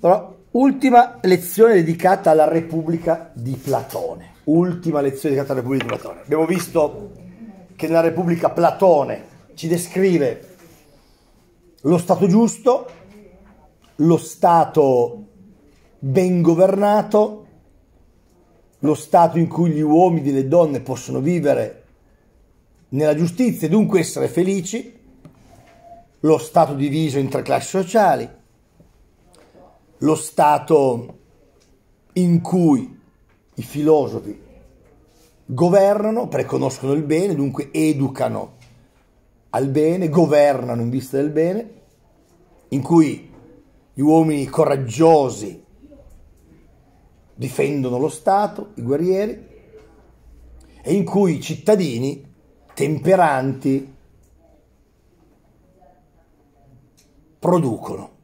Allora, ultima lezione dedicata alla Repubblica di Platone. Ultima lezione dedicata alla Repubblica di Platone. Abbiamo visto che nella Repubblica Platone ci descrive lo stato giusto, lo stato ben governato, lo stato in cui gli uomini e le donne possono vivere nella giustizia e dunque essere felici, lo stato diviso in tre classi sociali, lo stato in cui i filosofi governano, preconoscono il bene, dunque educano al bene, governano in vista del bene, in cui gli uomini coraggiosi difendono lo Stato, i guerrieri, e in cui i cittadini temperanti producono.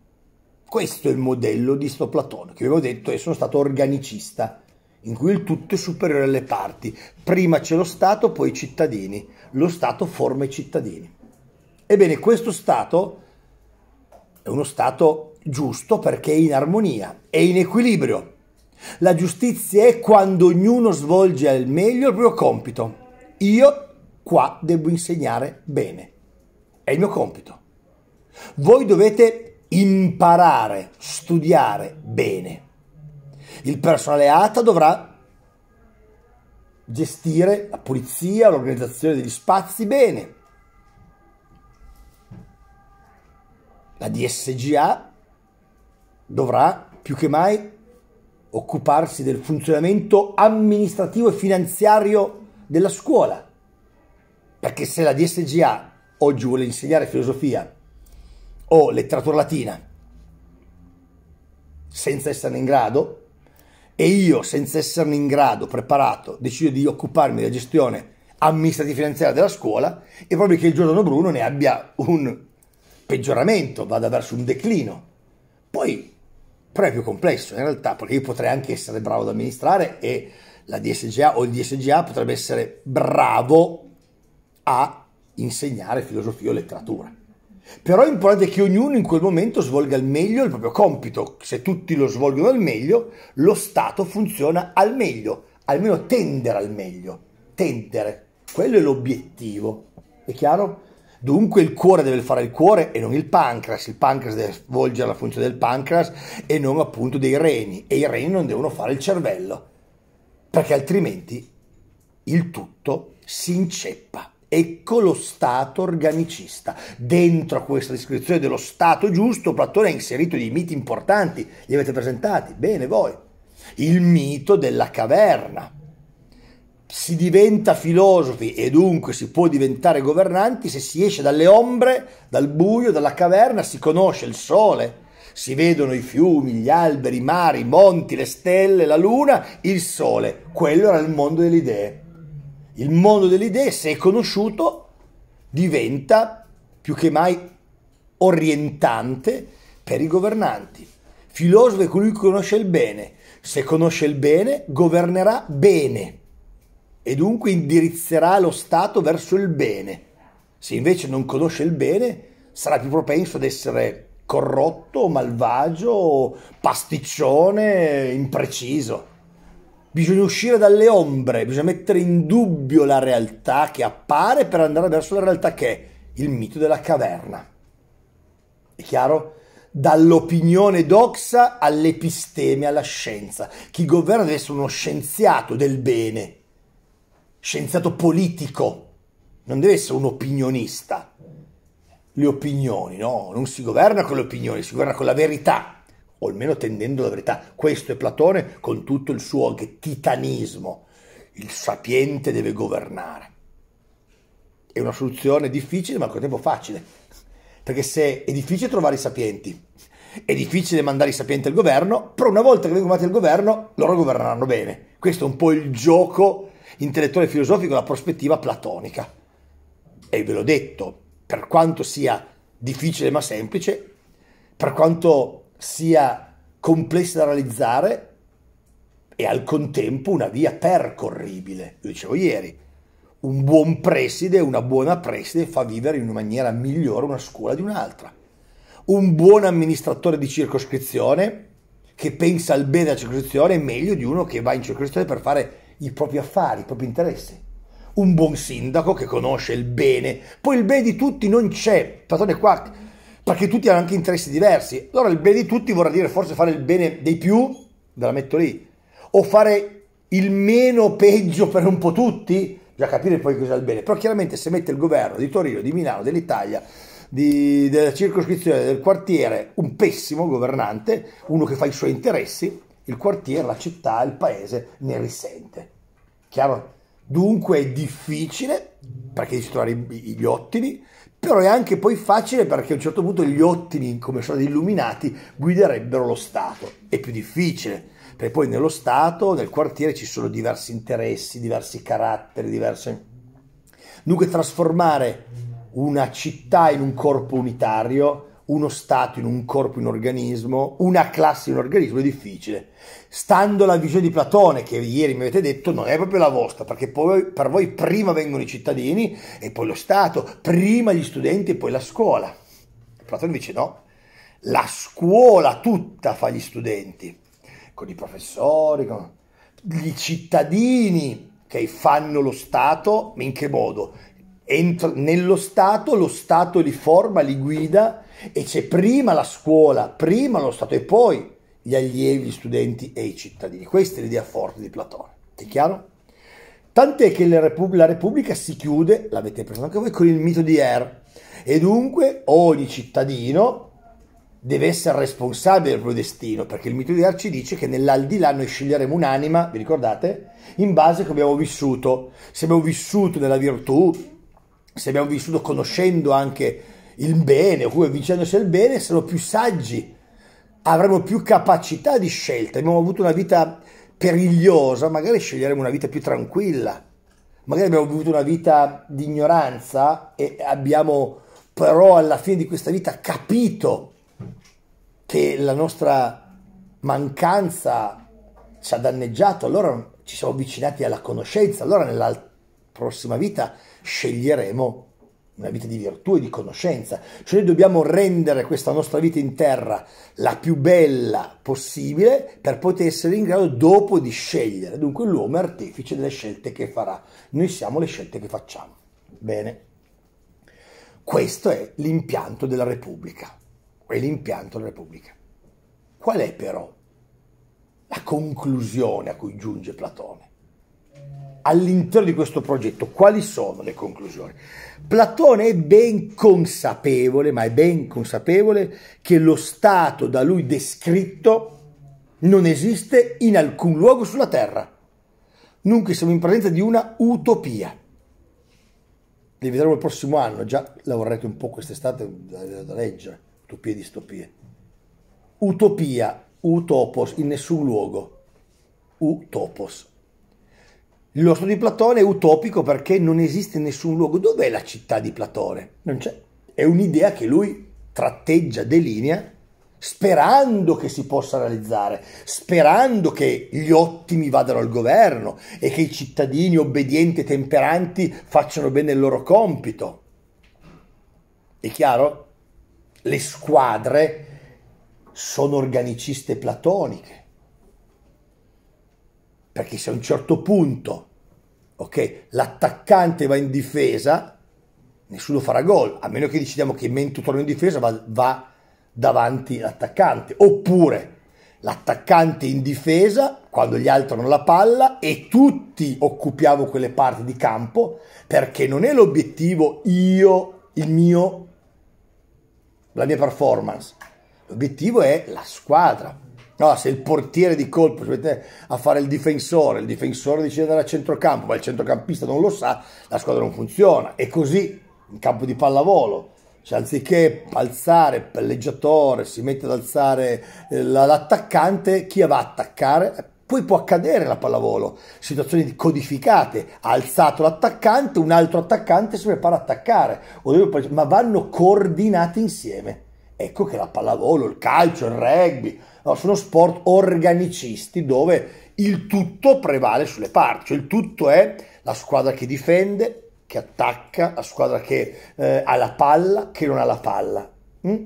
Questo è il modello di sto Platone, che vi avevo detto e sono stato organicista, in cui il tutto è superiore alle parti. Prima c'è lo Stato, poi i cittadini. Lo Stato forma i cittadini. Ebbene, questo Stato è uno Stato giusto perché è in armonia, è in equilibrio. La giustizia è quando ognuno svolge al meglio il proprio compito. Io qua devo insegnare bene. È il mio compito. Voi dovete imparare, studiare bene. Il personale ATA dovrà gestire la pulizia, l'organizzazione degli spazi bene. La DSGA dovrà più che mai occuparsi del funzionamento amministrativo e finanziario della scuola. Perché se la DSGA oggi vuole insegnare filosofia o letteratura latina senza esserne in grado e io senza esserne in grado preparato decido di occuparmi della gestione amministrativa finanziaria della scuola e proprio che il giorno Bruno ne abbia un peggioramento, vada verso un declino. Poi però è più complesso in realtà perché io potrei anche essere bravo ad amministrare e la DSGA o il DSGA potrebbe essere bravo a insegnare filosofia o letteratura. Però è importante che ognuno in quel momento svolga al meglio il proprio compito. Se tutti lo svolgono al meglio, lo Stato funziona al meglio, almeno tendere al meglio. Tendere, quello è l'obiettivo. È chiaro? Dunque il cuore deve fare il cuore e non il pancreas, il pancreas deve svolgere la funzione del pancreas e non appunto dei reni e i reni non devono fare il cervello, perché altrimenti il tutto si inceppa. Ecco lo Stato organicista. Dentro questa descrizione dello Stato giusto, Platone ha inserito dei miti importanti, li avete presentati? Bene voi. Il mito della caverna. Si diventa filosofi e dunque si può diventare governanti se si esce dalle ombre, dal buio, dalla caverna, si conosce il sole, si vedono i fiumi, gli alberi, i mari, i monti, le stelle, la luna, il sole. Quello era il mondo delle idee. Il mondo delle idee, se conosciuto, diventa più che mai orientante per i governanti. Filosofo è colui che conosce il bene. Se conosce il bene, governerà bene e dunque indirizzerà lo Stato verso il bene. Se invece non conosce il bene, sarà più propenso ad essere corrotto, malvagio, pasticcione, impreciso. Bisogna uscire dalle ombre, bisogna mettere in dubbio la realtà che appare per andare verso la realtà che è il mito della caverna. È chiaro? Dall'opinione doxa all'episteme, alla scienza. Chi governa deve essere uno scienziato del bene, scienziato politico, non deve essere un opinionista. Le opinioni, no? Non si governa con le opinioni, si governa con la verità o almeno tendendo alla verità. Questo è Platone con tutto il suo titanismo. Il sapiente deve governare. È una soluzione difficile ma al contempo facile, perché se è difficile trovare i sapienti, è difficile mandare i sapienti al governo, però una volta che vengono mandati al governo, loro governeranno bene. Questo è un po' il gioco intellettuale e filosofico, la prospettiva platonica. E ve l'ho detto, per quanto sia difficile ma semplice, per quanto sia complessa da realizzare e al contempo una via percorribile. Lo dicevo ieri, un buon preside, una buona preside fa vivere in una maniera migliore una scuola di un'altra. Un buon amministratore di circoscrizione che pensa al bene della circoscrizione è meglio di uno che va in circoscrizione per fare i propri affari, i propri interessi. Un buon sindaco che conosce il bene. Poi il bene di tutti non c'è. Fatone qua perché tutti hanno anche interessi diversi. Allora il bene di tutti vorrà dire forse fare il bene dei più, ve la metto lì, o fare il meno peggio per un po' tutti, già capire poi cos'è il bene. Però chiaramente se mette il governo di Torino, di Milano, dell'Italia, di, della circoscrizione, del quartiere, un pessimo governante, uno che fa i suoi interessi, il quartiere, la città, il paese ne risente. Chiaro? Dunque è difficile, perché ci trovare gli ottimi, però è anche poi facile perché a un certo punto gli ottimi, come sono illuminati, guiderebbero lo Stato. È più difficile, perché poi nello Stato, nel quartiere ci sono diversi interessi, diversi caratteri, diverse... Dunque trasformare una città in un corpo unitario uno stato in un corpo, in un organismo, una classe in un organismo è difficile. Stando alla visione di Platone, che ieri mi avete detto, non è proprio la vostra, perché poi, per voi prima vengono i cittadini e poi lo Stato, prima gli studenti e poi la scuola. Platone dice no, la scuola tutta fa gli studenti, con i professori, con i cittadini che fanno lo Stato, ma in che modo? Entro, nello Stato, lo Stato li forma, li guida e c'è prima la scuola, prima lo Stato e poi gli allievi, gli studenti e i cittadini. Questa è l'idea forte di Platone, è chiaro? Tant'è che la, Repubblica si chiude, l'avete preso anche voi, con il mito di Er e dunque ogni cittadino deve essere responsabile del proprio destino, perché il mito di Er ci dice che nell'aldilà noi sceglieremo un'anima, vi ricordate? In base a come abbiamo vissuto, se abbiamo vissuto nella virtù, se abbiamo vissuto conoscendo anche il bene, o comunque vincendosi al bene, saremo più saggi, avremo più capacità di scelta. Abbiamo avuto una vita perigliosa, magari sceglieremo una vita più tranquilla, magari abbiamo avuto una vita di ignoranza e abbiamo però alla fine di questa vita capito che la nostra mancanza ci ha danneggiato, allora ci siamo avvicinati alla conoscenza, allora nella prossima vita sceglieremo una vita di virtù e di conoscenza. Cioè noi dobbiamo rendere questa nostra vita in terra la più bella possibile per poter essere in grado dopo di scegliere. Dunque l'uomo è artefice delle scelte che farà. Noi siamo le scelte che facciamo. Bene. Questo è l'impianto della Repubblica. È l'impianto della Repubblica. Qual è però la conclusione a cui giunge Platone? all'interno di questo progetto, quali sono le conclusioni? Platone è ben consapevole, ma è ben consapevole che lo stato da lui descritto non esiste in alcun luogo sulla Terra. Nunca siamo in presenza di una utopia. Li vedremo il prossimo anno, già lavorerete un po' quest'estate da, da leggere, utopie e distopie. Utopia, utopos, in nessun luogo. Utopos, il nostro di Platone è utopico perché non esiste nessun luogo. Dov'è la città di Platone? Non c'è. È un'idea che lui tratteggia, delinea, sperando che si possa realizzare, sperando che gli ottimi vadano al governo e che i cittadini obbedienti e temperanti facciano bene il loro compito. È chiaro? Le squadre sono organiciste platoniche perché se a un certo punto okay, l'attaccante va in difesa, nessuno farà gol, a meno che decidiamo che Mentu torna in difesa va, va davanti l'attaccante, oppure l'attaccante in difesa quando gli altri hanno la palla e tutti occupiamo quelle parti di campo perché non è l'obiettivo io, il mio, la mia performance, l'obiettivo è la squadra. No, se il portiere di colpo si mette a fare il difensore, il difensore decide di andare a centrocampo, ma il centrocampista non lo sa, la squadra non funziona. E così in campo di pallavolo. Cioè, anziché alzare il palleggiatore, si mette ad alzare eh, l'attaccante, chi va a attaccare? Poi può accadere la pallavolo, situazioni codificate, ha alzato l'attaccante, un altro attaccante si prepara a attaccare, ma vanno coordinati insieme. Ecco che la pallavolo, il calcio, il rugby, No, sono sport organicisti dove il tutto prevale sulle parti, cioè il tutto è la squadra che difende, che attacca, la squadra che eh, ha la palla, che non ha la palla. Mm?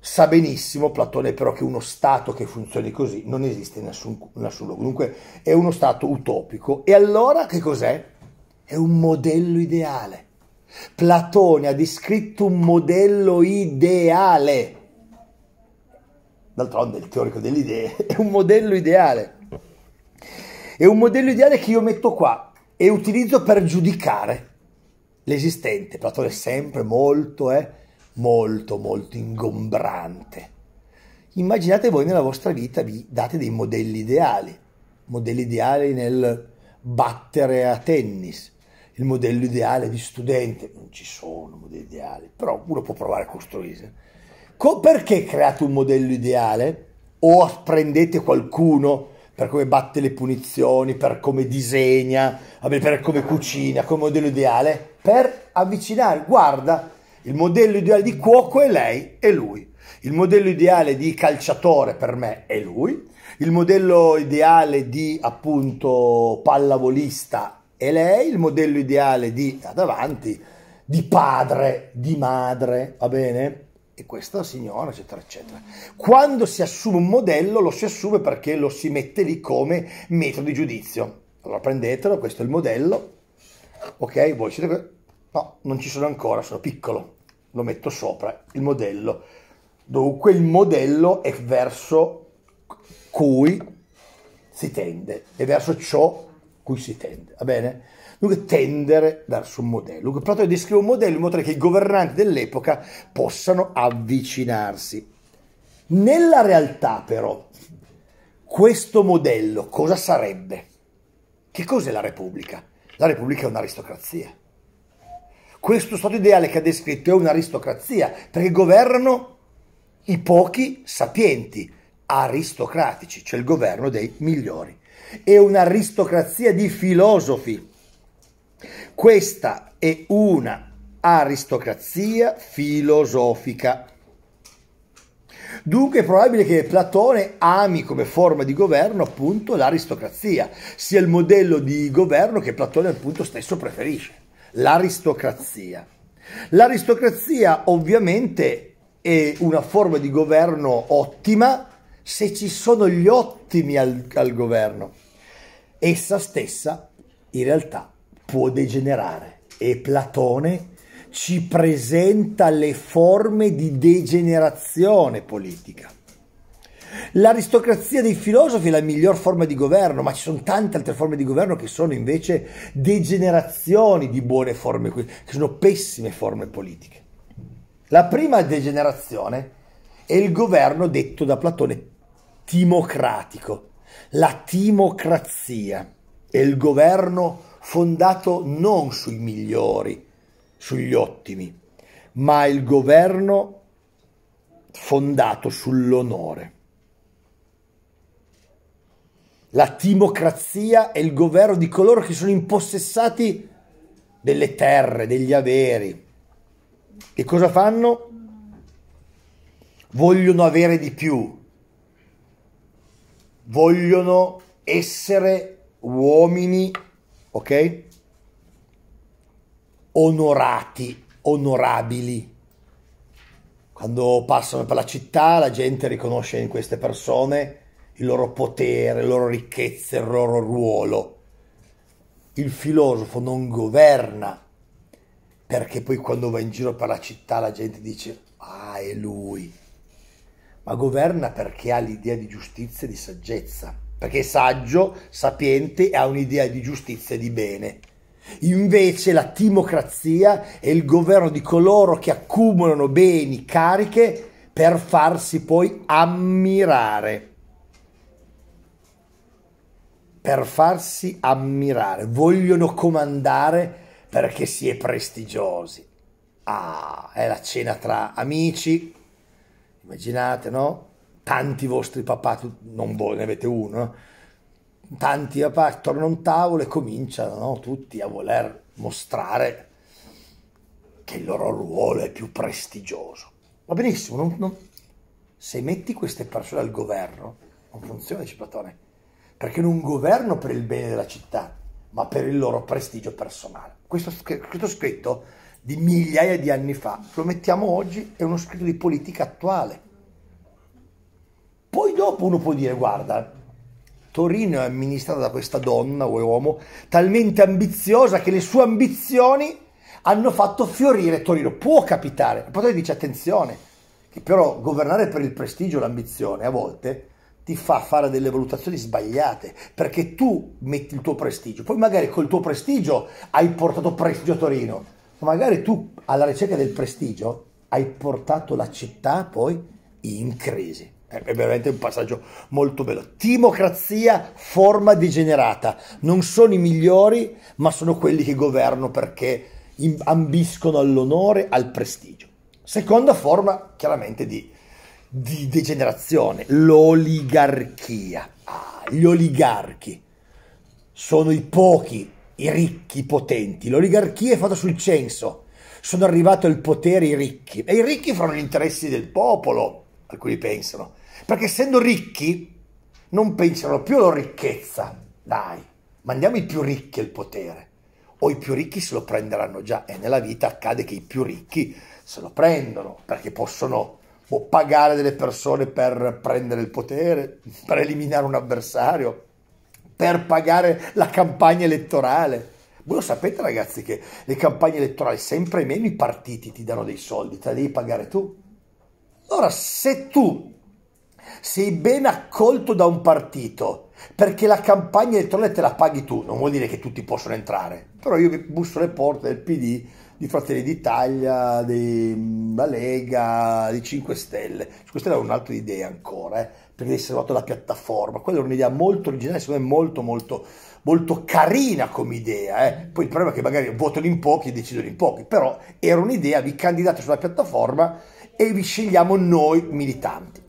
Sa benissimo Platone però che uno Stato che funzioni così non esiste in nessun, in nessun luogo, dunque è uno Stato utopico. E allora che cos'è? È un modello ideale. Platone ha descritto un modello ideale D'altronde il teorico delle idee è un modello ideale. È un modello ideale che io metto qua e utilizzo per giudicare l'esistente. Platone è sempre molto, eh, molto, molto ingombrante. Immaginate voi nella vostra vita vi date dei modelli ideali, modelli ideali nel battere a tennis, il modello ideale di studente, non ci sono modelli ideali, però uno può provare a costruirsi Co- perché create un modello ideale? O prendete qualcuno per come batte le punizioni, per come disegna, per come cucina, come modello ideale, per avvicinare. Guarda, il modello ideale di cuoco è lei e lui. Il modello ideale di calciatore per me è lui. Il modello ideale di appunto pallavolista è lei. Il modello ideale di davanti di padre, di madre, va bene? e questa signora, eccetera, eccetera. Quando si assume un modello, lo si assume perché lo si mette lì come metodo di giudizio. Allora prendetelo, questo è il modello, ok? Voi siete... No, non ci sono ancora, sono piccolo, lo metto sopra, il modello. Dunque il modello è verso cui si tende, è verso ciò cui si tende, va bene? dunque tendere verso un modello. Dunque Platone descrive un modello in modo tale che i governanti dell'epoca possano avvicinarsi. Nella realtà però, questo modello cosa sarebbe? Che cos'è la Repubblica? La Repubblica è un'aristocrazia. Questo stato ideale che ha descritto è un'aristocrazia, perché governano i pochi sapienti, aristocratici, cioè il governo dei migliori. È un'aristocrazia di filosofi, questa è una aristocrazia filosofica. Dunque è probabile che Platone ami come forma di governo appunto l'aristocrazia, sia il modello di governo che Platone appunto stesso preferisce, l'aristocrazia. L'aristocrazia ovviamente è una forma di governo ottima se ci sono gli ottimi al, al governo. Essa stessa in realtà può degenerare e Platone ci presenta le forme di degenerazione politica. L'aristocrazia dei filosofi è la miglior forma di governo, ma ci sono tante altre forme di governo che sono invece degenerazioni di buone forme, che sono pessime forme politiche. La prima degenerazione è il governo detto da Platone timocratico, la timocrazia, è il governo timocratico fondato non sui migliori, sugli ottimi, ma il governo fondato sull'onore. La timocrazia è il governo di coloro che sono impossessati delle terre, degli averi. Che cosa fanno? Vogliono avere di più, vogliono essere uomini ok? Onorati, onorabili. Quando passano per la città la gente riconosce in queste persone il loro potere, le loro ricchezze, il loro ruolo. Il filosofo non governa perché poi quando va in giro per la città la gente dice ah è lui, ma governa perché ha l'idea di giustizia e di saggezza perché è saggio, sapiente e ha un'idea di giustizia e di bene. Invece la timocrazia è il governo di coloro che accumulano beni, cariche per farsi poi ammirare. Per farsi ammirare, vogliono comandare perché si è prestigiosi. Ah, è la cena tra amici. Immaginate, no? tanti vostri papà, non voi, ne avete uno, eh. tanti papà tornano a un tavolo e cominciano no? tutti a voler mostrare che il loro ruolo è più prestigioso. Va benissimo, non, non... se metti queste persone al governo, non funziona il Ciplatone, perché non governo per il bene della città, ma per il loro prestigio personale. Questo, questo scritto di migliaia di anni fa lo mettiamo oggi, è uno scritto di politica attuale poi dopo uno può dire, guarda, Torino è amministrata da questa donna o uomo talmente ambiziosa che le sue ambizioni hanno fatto fiorire Torino. Può capitare, potrei dire attenzione, che però governare per il prestigio e l'ambizione a volte ti fa fare delle valutazioni sbagliate perché tu metti il tuo prestigio, poi magari col tuo prestigio hai portato prestigio a Torino, ma magari tu alla ricerca del prestigio hai portato la città poi in crisi. È veramente un passaggio molto bello. Timocrazia, forma degenerata. Non sono i migliori, ma sono quelli che governano perché ambiscono all'onore, al prestigio. Seconda forma, chiaramente, di, di degenerazione, l'oligarchia. Ah, gli oligarchi sono i pochi, i ricchi, i potenti. L'oligarchia è fatta sul censo. Sono arrivati al potere i ricchi. E i ricchi fanno gli interessi del popolo alcuni pensano, perché essendo ricchi non pensano più alla ricchezza, dai, mandiamo i più ricchi al potere, o i più ricchi se lo prenderanno già, e nella vita accade che i più ricchi se lo prendono, perché possono o boh, pagare delle persone per prendere il potere, per eliminare un avversario, per pagare la campagna elettorale. Voi lo sapete ragazzi che le campagne elettorali, sempre meno i partiti ti danno dei soldi, te li devi pagare tu. Ora, se tu sei ben accolto da un partito, perché la campagna elettorale te la paghi tu, non vuol dire che tutti possono entrare, però io busso le porte del PD, di Fratelli d'Italia, della mm, Lega, di 5 Stelle, 5 Stelle era un'altra idea ancora, eh, perché si è salvato la piattaforma, quella era un'idea molto originale, secondo me molto molto molto carina come idea, eh. poi il problema è che magari votano in pochi e decidono in pochi, però era un'idea vi candidate sulla piattaforma e vi scegliamo noi militanti.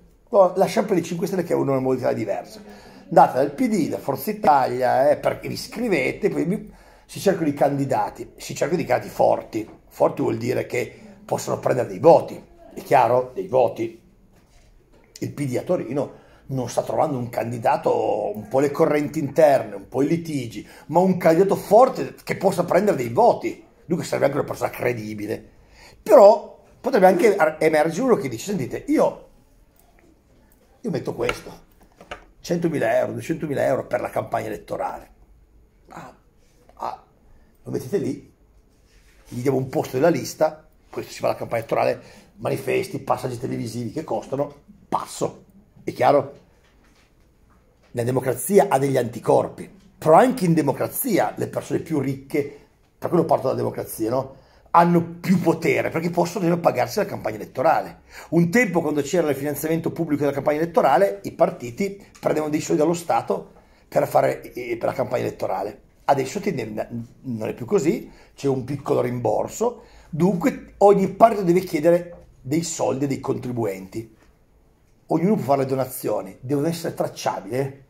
Lasciamo per le 5 Stelle che è una modalità diversa. Andate dal PD, da Forza Italia, eh, perché vi scrivete, poi si cercano i candidati, si cercano i candidati forti. Forti vuol dire che possono prendere dei voti, è chiaro? Dei voti. Il PD a Torino non sta trovando un candidato, un po' le correnti interne, un po' i litigi, ma un candidato forte che possa prendere dei voti. Dunque sarebbe anche una persona credibile. Però potrebbe anche emergere uno che dice, sentite, io, io metto questo, 100.000 euro, 200.000 euro per la campagna elettorale. Ah, ah, lo mettete lì, gli diamo un posto della lista, questo si fa la campagna elettorale, manifesti, passaggi televisivi che costano, passo, è chiaro? La democrazia ha degli anticorpi, però anche in democrazia le persone più ricche, per quello parto dalla democrazia, no? hanno più potere perché possono pagarsi la campagna elettorale. Un tempo quando c'era il finanziamento pubblico della campagna elettorale i partiti prendevano dei soldi dallo Stato per, fare, eh, eh, per la campagna elettorale. Adesso non è più così, c'è un piccolo rimborso, dunque ogni partito deve chiedere dei soldi dei contribuenti. Ognuno può fare le donazioni, devono essere tracciabili. Eh.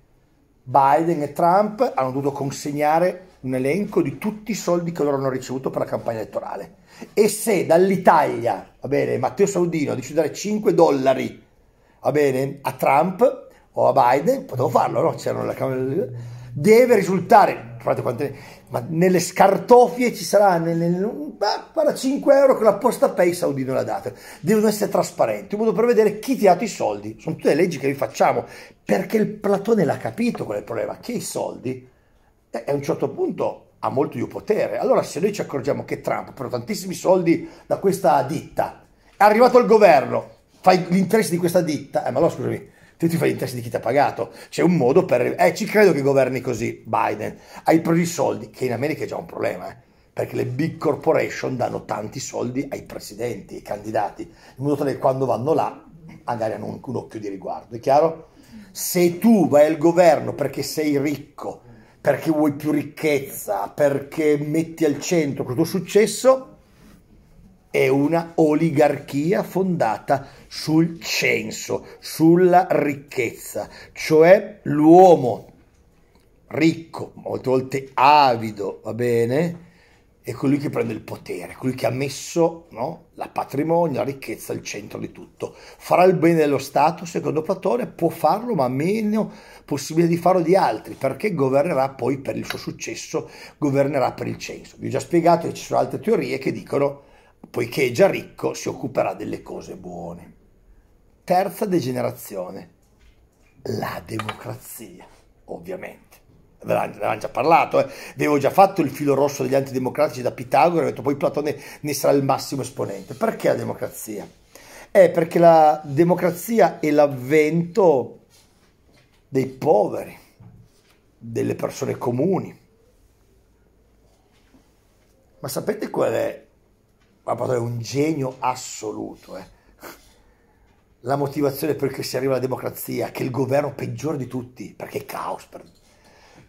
Biden e Trump hanno dovuto consegnare un elenco di tutti i soldi che loro hanno ricevuto per la campagna elettorale. E se dall'Italia, va bene, Matteo Saudino decide di dare 5 dollari, va bene, a Trump o a Biden, potevo farlo, no? C'erano la Camera deve risultare, guardate quante, ma nelle scartofie ci sarà, nelle, bah, guarda, 5 euro che la posta pay saudino l'ha data, devono essere trasparenti, in modo per vedere chi ti ha dato i soldi, sono tutte le leggi che vi facciamo, perché il Platone l'ha capito qual è il problema, che i soldi e a un certo punto ha molto più potere. Allora se noi ci accorgiamo che Trump prende tantissimi soldi da questa ditta, è arrivato al governo, fai gli interessi di questa ditta, eh, ma allora scusami, tu ti fai gli interessi di chi ti ha pagato. C'è un modo per... Eh, ci credo che governi così Biden. Hai preso i soldi, che in America è già un problema, eh? perché le big corporation danno tanti soldi ai presidenti, ai candidati, in modo tale che quando vanno là magari hanno un, un occhio di riguardo, è chiaro? Se tu vai al governo perché sei ricco, perché vuoi più ricchezza, perché metti al centro questo successo, è una oligarchia fondata sul censo, sulla ricchezza, cioè l'uomo ricco, molte volte avido, va bene? è colui che prende il potere, colui che ha messo no, la patrimonio, la ricchezza al centro di tutto. Farà il bene dello Stato, secondo Platone, può farlo, ma meno possibile di farlo di altri, perché governerà poi per il suo successo, governerà per il censo. Vi ho già spiegato che ci sono altre teorie che dicono, poiché è già ricco, si occuperà delle cose buone. Terza degenerazione, la democrazia, ovviamente ve l'avevamo già parlato, eh. avevo già fatto il filo rosso degli antidemocratici da Pitagora, ho detto poi Platone ne sarà il massimo esponente. Perché la democrazia? È perché la democrazia è l'avvento dei poveri, delle persone comuni. Ma sapete qual è? Ma Platone è un genio assoluto. Eh. La motivazione per cui si arriva alla democrazia, che il governo peggiore di tutti, perché è caos per tutti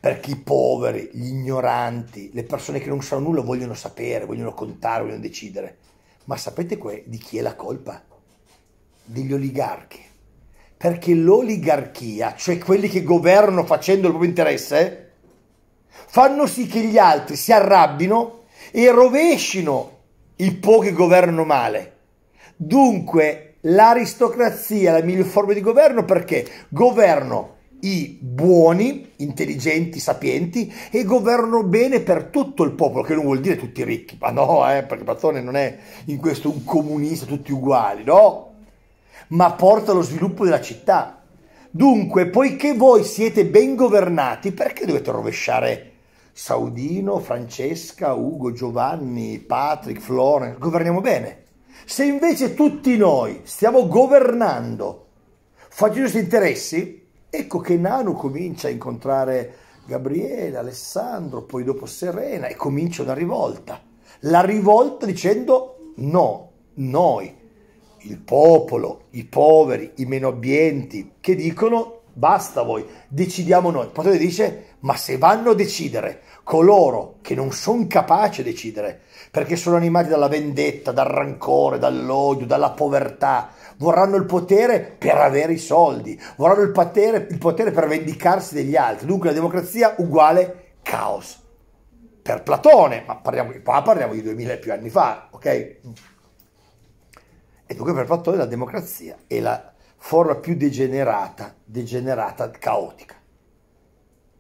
perché i poveri, gli ignoranti, le persone che non sanno nulla vogliono sapere, vogliono contare, vogliono decidere. Ma sapete di chi è la colpa? Degli oligarchi. Perché l'oligarchia, cioè quelli che governano facendo il proprio interesse, fanno sì che gli altri si arrabbino e rovescino i pochi che governano male. Dunque l'aristocrazia è la migliore forma di governo perché governo i buoni, intelligenti, sapienti e governano bene per tutto il popolo, che non vuol dire tutti ricchi, ma no, eh, perché Platone non è in questo un comunista, tutti uguali, no, ma porta allo sviluppo della città. Dunque, poiché voi siete ben governati, perché dovete rovesciare Saudino, Francesca, Ugo, Giovanni, Patrick, Florence? Governiamo bene. Se invece tutti noi stiamo governando, facendo i nostri interessi, Ecco che Nano comincia a incontrare Gabriele, Alessandro, poi dopo Serena e comincia una rivolta. La rivolta dicendo no, noi, il popolo, i poveri, i meno abbienti, che dicono basta voi, decidiamo noi. Il Patone dice ma se vanno a decidere coloro che non sono capaci di decidere, perché sono animati dalla vendetta, dal rancore, dall'odio, dalla povertà, vorranno il potere per avere i soldi, vorranno il potere, il potere per vendicarsi degli altri. Dunque la democrazia uguale caos. Per Platone, ma parliamo, qua parliamo di 2000 e più anni fa, ok? E dunque per Platone la democrazia è la forma più degenerata, degenerata, caotica.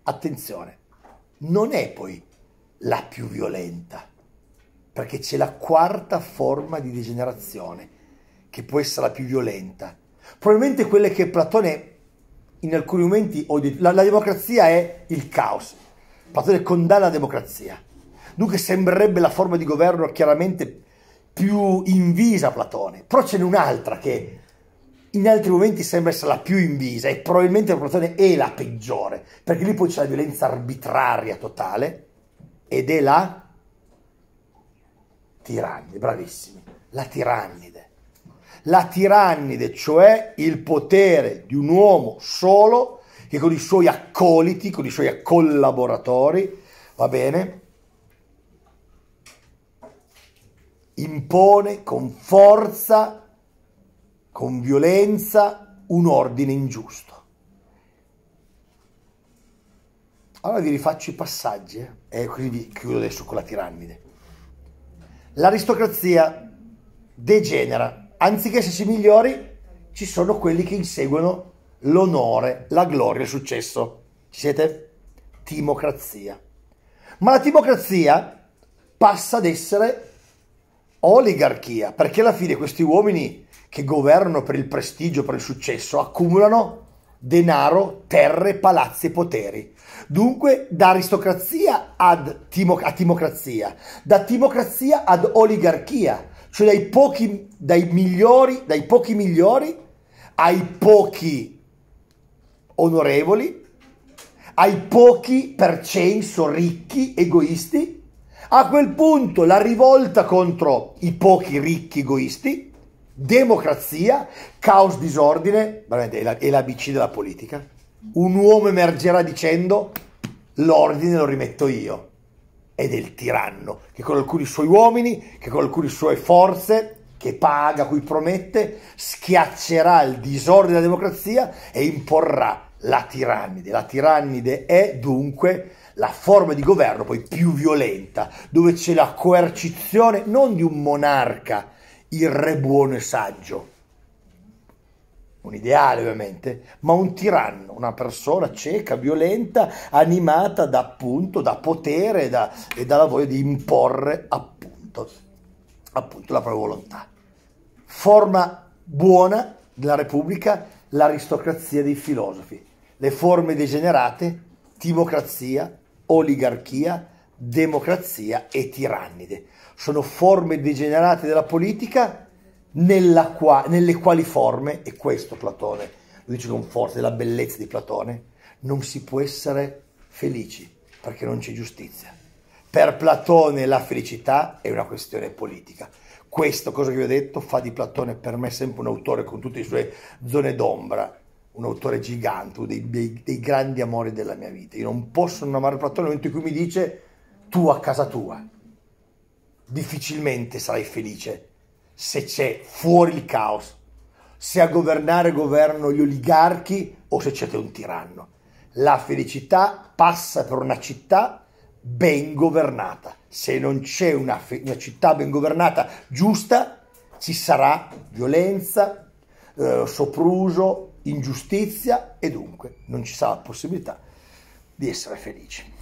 Attenzione, non è poi la più violenta, perché c'è la quarta forma di degenerazione, che può essere la più violenta. Probabilmente quelle che Platone in alcuni momenti odia. La, la democrazia è il caos. Platone condanna la democrazia. Dunque sembrerebbe la forma di governo chiaramente più invisa a Platone. Però ce n'è un'altra che in altri momenti sembra essere la più invisa e probabilmente per Platone è la peggiore, perché lì poi c'è la violenza arbitraria totale ed è la tirannide, bravissimi, la tirannide la tirannide, cioè il potere di un uomo solo che con i suoi accoliti, con i suoi collaboratori, va bene, impone con forza, con violenza, un ordine ingiusto. Allora vi rifaccio i passaggi eh? e quindi vi chiudo adesso con la tirannide. L'aristocrazia degenera anziché esserci migliori, ci sono quelli che inseguono l'onore, la gloria, il successo. Ci siete? Timocrazia. Ma la timocrazia passa ad essere oligarchia, perché alla fine questi uomini che governano per il prestigio, per il successo, accumulano denaro, terre, palazzi e poteri. Dunque da aristocrazia ad timo- a timocrazia, da timocrazia ad oligarchia, cioè dai pochi, dai migliori, dai pochi migliori ai pochi onorevoli, ai pochi per censo ricchi, egoisti. A quel punto la rivolta contro i pochi ricchi egoisti, democrazia, caos, disordine, veramente è l'ABC della politica. Un uomo emergerà dicendo l'ordine lo rimetto io è del tiranno, che con alcuni suoi uomini, che con alcune sue forze, che paga, cui promette, schiaccerà il disordine della democrazia e imporrà la tirannide. La tirannide è dunque la forma di governo poi più violenta, dove c'è la coercizione non di un monarca, il re buono e saggio, un ideale ovviamente, ma un tiranno, una persona cieca, violenta, animata da appunto, da potere da, e dalla voglia di imporre appunto, appunto la propria volontà. Forma buona della Repubblica, l'aristocrazia dei filosofi, le forme degenerate, timocrazia, oligarchia, democrazia e tirannide. Sono forme degenerate della politica qua, nelle quali forme, e questo Platone lo dice con forza, è la bellezza di Platone, non si può essere felici perché non c'è giustizia. Per Platone la felicità è una questione politica. Questo, cosa che vi ho detto, fa di Platone per me sempre un autore con tutte le sue zone d'ombra, un autore gigante, uno dei, dei, dei, grandi amori della mia vita. Io non posso non amare Platone nel momento in cui mi dice tu a casa tua difficilmente sarai felice se c'è fuori il caos, se a governare governano gli oligarchi o se c'è un tiranno. La felicità passa per una città ben governata. Se non c'è una, fe- una città ben governata giusta, ci sarà violenza, eh, sopruso, ingiustizia e dunque non ci sarà la possibilità di essere felici.